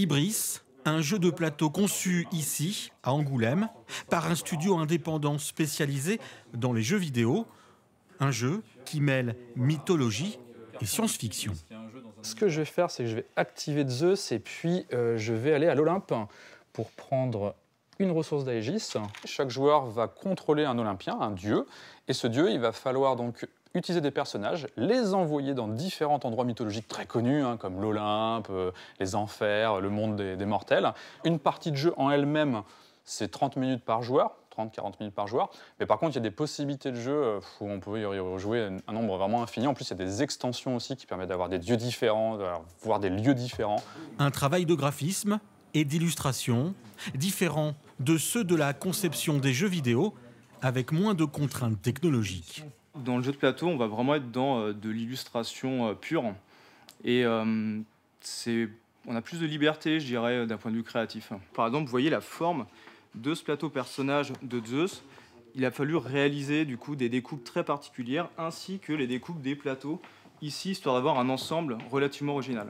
Ibris, un jeu de plateau conçu ici, à Angoulême, par un studio indépendant spécialisé dans les jeux vidéo. Un jeu qui mêle mythologie et science-fiction. Ce que je vais faire, c'est que je vais activer Zeus et puis euh, je vais aller à l'Olympe pour prendre une ressource d'Aegis. Chaque joueur va contrôler un Olympien, un dieu, et ce dieu, il va falloir donc utiliser des personnages, les envoyer dans différents endroits mythologiques très connus, hein, comme l'Olympe, euh, les enfers, le monde des, mortels. Une partie de jeu en elle-même, c'est 30 minutes par joueur. 30-40 minutes par joueur. Mais par contre, il y a des possibilités de jeu euh, où on peut y rejouer un nombre vraiment infini. En plus, il y a des extensions aussi qui permettent d'avoir des dieux différents, voir des lieux différents. Un travail de graphisme et d'illustration, différent de ceux de la conception des jeux vidéo, avec moins de contraintes technologiques dans le jeu de plateau, on va vraiment être dans euh, de l'illustration euh, pure. Et euh, c'est, on a plus de liberté, je dirais, d'un point de vue créatif. Par exemple, vous voyez la forme de ce plateau personnage de Zeus. Il a fallu réaliser du coup des découpes très particulières, ainsi que les découpes des plateaux ici, histoire d'avoir un ensemble relativement original.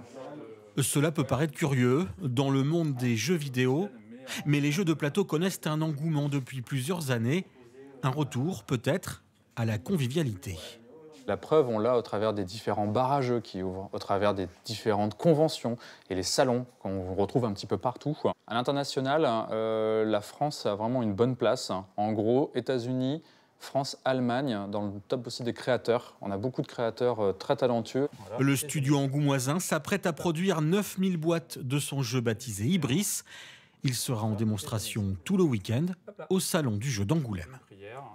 Cela peut paraître curieux dans le monde des jeux vidéo, mais les jeux de plateau connaissent un engouement depuis plusieurs années. Un retour, peut-être, à la convivialité. La preuve, on l'a au travers des différents barrages qui ouvrent, au travers des différentes conventions et les salons qu'on retrouve un petit peu partout. À l'international, euh, la France a vraiment une bonne place. En gros, États-Unis, France, Allemagne, dans le top aussi des créateurs. On a beaucoup de créateurs euh, très talentueux. Le studio angoumoisin s'apprête à produire 9000 boîtes de son jeu baptisé Ibris. Il sera en démonstration tout le week-end au Salon du jeu d'Angoulême.